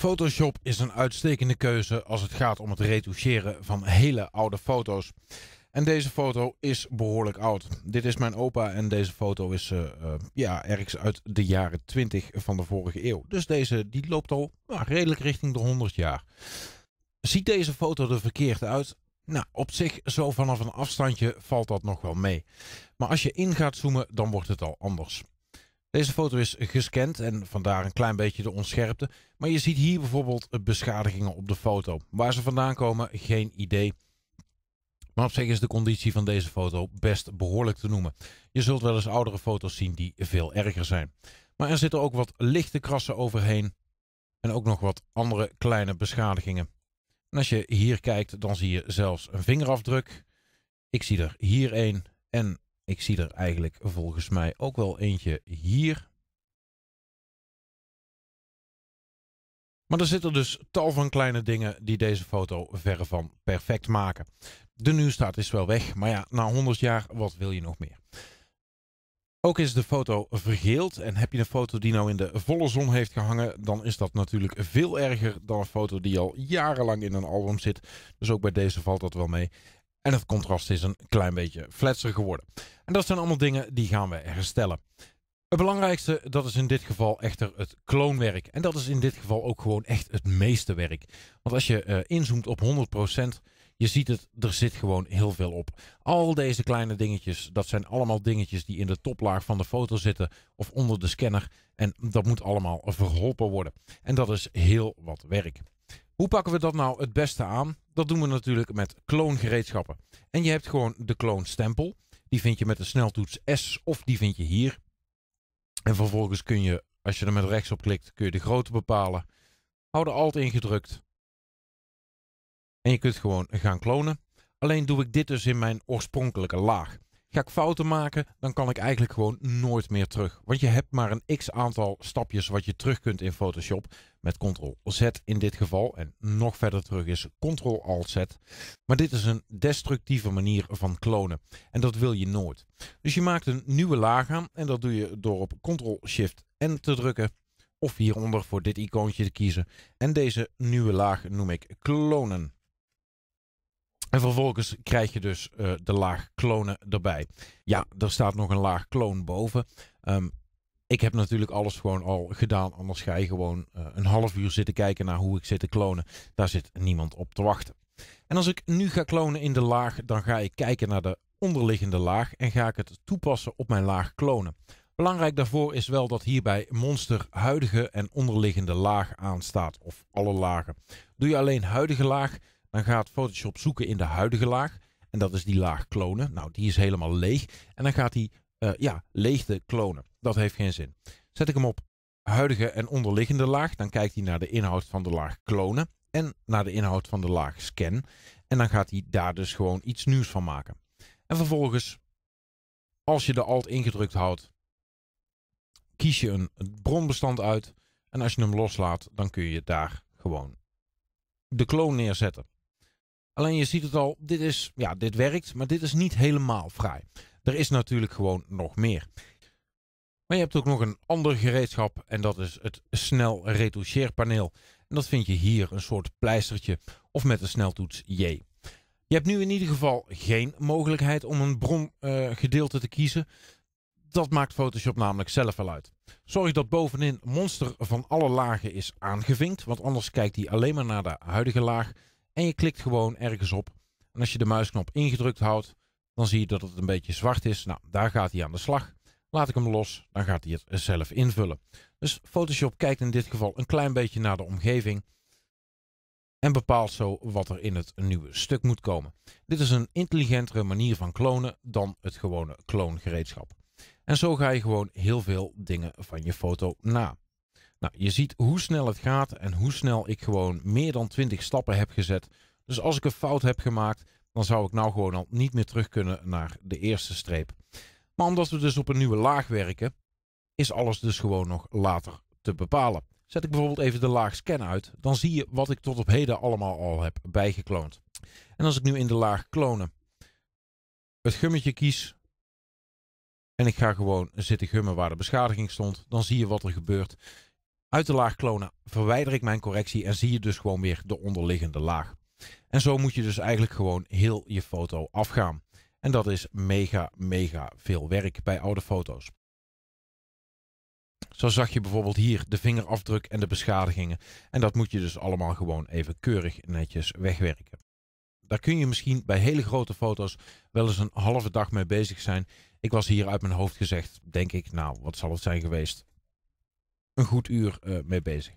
Photoshop is een uitstekende keuze als het gaat om het retoucheren van hele oude foto's. En deze foto is behoorlijk oud. Dit is mijn opa en deze foto is eh, eh, ja, ergens uit de jaren 20 van de vorige eeuw. Dus deze die loopt al nou, redelijk richting de 100 jaar. Ziet deze foto er verkeerd uit? Nou, op zich, zo vanaf een afstandje valt dat nog wel mee. Maar als je in gaat zoomen, dan wordt het al anders. Deze foto is gescand en vandaar een klein beetje de onscherpte. Maar je ziet hier bijvoorbeeld beschadigingen op de foto. Waar ze vandaan komen, geen idee. Maar op zich is de conditie van deze foto best behoorlijk te noemen. Je zult wel eens oudere foto's zien die veel erger zijn. Maar er zitten ook wat lichte krassen overheen. En ook nog wat andere kleine beschadigingen. En als je hier kijkt, dan zie je zelfs een vingerafdruk. Ik zie er hier één en ik zie er eigenlijk volgens mij ook wel eentje hier. Maar er zitten dus tal van kleine dingen die deze foto verre van perfect maken. De staat is wel weg, maar ja, na 100 jaar, wat wil je nog meer? Ook is de foto vergeeld en heb je een foto die nou in de volle zon heeft gehangen, dan is dat natuurlijk veel erger dan een foto die al jarenlang in een album zit. Dus ook bij deze valt dat wel mee. En het contrast is een klein beetje fletser geworden. En dat zijn allemaal dingen die gaan we herstellen. Het belangrijkste, dat is in dit geval echter het kloonwerk. En dat is in dit geval ook gewoon echt het meeste werk. Want als je eh, inzoomt op 100%, je ziet het, er zit gewoon heel veel op. Al deze kleine dingetjes, dat zijn allemaal dingetjes die in de toplaag van de foto zitten of onder de scanner. En dat moet allemaal verholpen worden. En dat is heel wat werk. Hoe pakken we dat nou het beste aan? Dat doen we natuurlijk met kloongereedschappen. En je hebt gewoon de kloonstempel. Die vind je met de sneltoets S of die vind je hier. En vervolgens kun je, als je er met rechts op klikt, kun je de grootte bepalen. Hou de Alt ingedrukt. En je kunt gewoon gaan klonen. Alleen doe ik dit dus in mijn oorspronkelijke laag. Ga ik fouten maken, dan kan ik eigenlijk gewoon nooit meer terug. Want je hebt maar een x aantal stapjes wat je terug kunt in Photoshop. Met Ctrl-Z in dit geval. En nog verder terug is Ctrl-Alt-Z. Maar dit is een destructieve manier van klonen. En dat wil je nooit. Dus je maakt een nieuwe laag aan. En dat doe je door op Ctrl-Shift-N te drukken. Of hieronder voor dit icoontje te kiezen. En deze nieuwe laag noem ik klonen. En vervolgens krijg je dus eh, de laag klonen erbij. Ja, er staat nog een laag kloon boven. Ehm, ik heb natuurlijk alles gewoon al gedaan. Anders ga je gewoon eh, een half uur zitten kijken naar hoe ik zit te klonen. Daar zit niemand op te wachten. En als ik nu ga klonen in de laag, dan ga ik kijken naar de onderliggende laag en ga ik het toepassen op mijn laag klonen. Belangrijk daarvoor is wel dat hierbij monster huidige en onderliggende laag aanstaat, of alle lagen. Doe je alleen huidige laag, dan gaat Photoshop zoeken in de huidige laag. En dat is die laag klonen. Nou, die is helemaal leeg. En dan gaat hij uh, eh, ja, leegte klonen. Dat heeft geen zin. Zet ik hem op huidige en onderliggende laag. Dan kijkt hij naar de inhoud van de laag klonen. En naar de inhoud van de laag scan. En dan gaat hij daar dus gewoon iets nieuws van maken. En vervolgens, als je de alt ingedrukt houdt, kies je een bronbestand uit. En als je hem loslaat, dan kun je daar gewoon de kloon neerzetten. Alleen je ziet het al, dit, is, ja, dit werkt, maar dit is niet helemaal fraai. Er is natuurlijk gewoon nog meer. Maar je hebt ook nog een ander gereedschap en dat is het snel retoucheerpaneel. En dat vind je hier een soort pleistertje of met de sneltoets J. Je hebt nu in ieder geval geen mogelijkheid om een brongedeelte eh, uh, te kiezen. Dat maakt Photoshop namelijk zelf wel uit. Zorg dat bovenin monster van alle lagen is aangevinkt, want anders kijkt hij alleen maar naar de huidige laag en je klikt gewoon ergens op. En als je de muisknop ingedrukt houdt, dan zie je dat het een beetje zwart is. Nou, daar gaat hij aan de slag. Laat ik hem los, dan gaat hij het zelf invullen. Dus Photoshop kijkt in dit geval een klein beetje naar de omgeving. En bepaalt zo wat er in het nieuwe stuk moet komen. Dit is een intelligentere manier van klonen dan het gewone kloongereedschap. En zo ga je gewoon heel veel dingen van je foto na. Nou, je ziet hoe snel het gaat en hoe snel ik gewoon meer dan 20 stappen heb gezet. Dus als ik een fout heb gemaakt, dan zou ik nou gewoon al niet meer terug kunnen naar de eerste streep. Maar omdat we dus op een nieuwe laag werken, is alles dus gewoon nog later te bepalen. Zet ik bijvoorbeeld even de laag scan uit, dan zie je wat ik tot op heden allemaal al heb bijgekloond. En als ik nu in de laag klonen het gummetje kies en ik ga gewoon zitten gummen waar de beschadiging stond, dan zie je wat er gebeurt. Uit de laag klonen verwijder ik mijn correctie en zie je dus gewoon weer de onderliggende laag. En zo moet je dus eigenlijk gewoon heel je foto afgaan. En dat is mega, mega veel werk bij oude foto's. Zo zag je bijvoorbeeld hier de vingerafdruk en de beschadigingen. En dat moet je dus allemaal gewoon even keurig netjes wegwerken. Daar kun je misschien bij hele grote foto's wel eens een halve dag mee bezig zijn. Ik was hier uit mijn hoofd gezegd, denk ik, nou, wat zal het zijn geweest? een goed uur eh, mee bezig.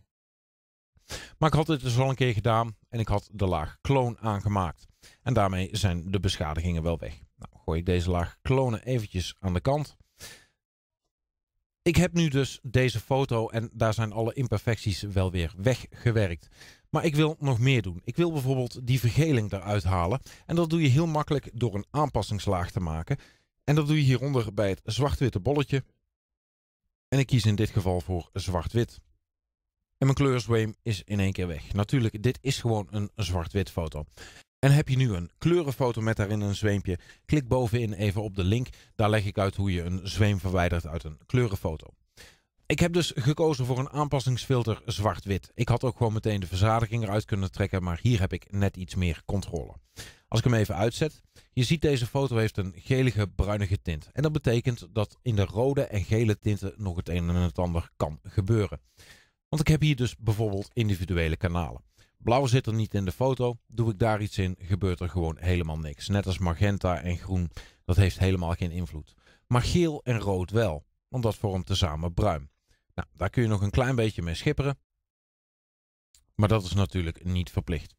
Maar ik had dit dus al een keer gedaan en ik had de laag kloon aangemaakt. En daarmee zijn de beschadigingen wel weg. Nou, gooi ik deze laag klonen eventjes aan de kant. Ik heb nu dus deze foto en daar zijn alle imperfecties wel weer weggewerkt. Maar ik wil nog meer doen. Ik wil bijvoorbeeld die vergeling eruit halen. En dat doe je heel makkelijk door een aanpassingslaag te maken. En dat doe je hieronder bij het zwart-witte bolletje. En ik kies in dit geval voor zwart-wit. En mijn kleurzweem is in één keer weg. Natuurlijk, dit is gewoon een zwart-wit foto. En heb je nu een kleurenfoto met daarin een zweempje, klik bovenin even op de link. Daar leg ik uit hoe je een zweem verwijdert uit een kleurenfoto. Ik heb dus gekozen voor een aanpassingsfilter zwart-wit. Ik had ook gewoon meteen de verzadiging eruit kunnen trekken, maar hier heb ik net iets meer controle. Als ik hem even uitzet, je ziet deze foto heeft een gelige bruinige tint. En dat betekent dat in de rode en gele tinten nog het een en het ander kan gebeuren. Want ik heb hier dus bijvoorbeeld individuele kanalen. Blauw zit er niet in de foto. Doe ik daar iets in, gebeurt er gewoon helemaal niks. Net als magenta en groen, dat heeft helemaal geen invloed. Maar geel en rood wel, want dat vormt tezamen bruin. Nou, daar kun je nog een klein beetje mee schipperen. Maar dat is natuurlijk niet verplicht.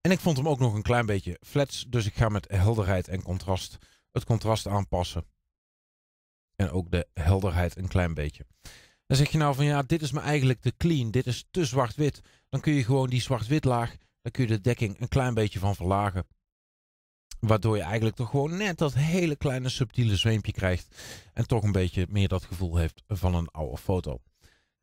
En ik vond hem ook nog een klein beetje flats. Dus ik ga met helderheid en contrast het contrast aanpassen. En ook de helderheid een klein beetje. Dan zeg je nou van ja, dit is me eigenlijk te clean. Dit is te zwart-wit. Dan kun je gewoon die zwart-wit laag. Daar kun je de dekking een klein beetje van verlagen. Waardoor je eigenlijk toch gewoon net dat hele kleine subtiele zweempje krijgt. En toch een beetje meer dat gevoel heeft van een oude foto.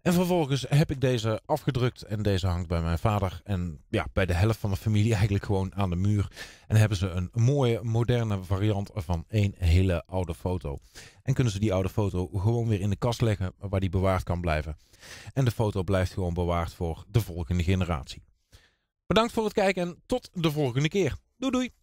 En vervolgens heb ik deze afgedrukt en deze hangt bij mijn vader en ja, bij de helft van de familie eigenlijk gewoon aan de muur. En hebben ze een mooie moderne variant van één hele oude foto. En kunnen ze die oude foto gewoon weer in de kast leggen waar die bewaard kan blijven. En de foto blijft gewoon bewaard voor de volgende generatie. Bedankt voor het kijken en tot de volgende keer. Doei doei!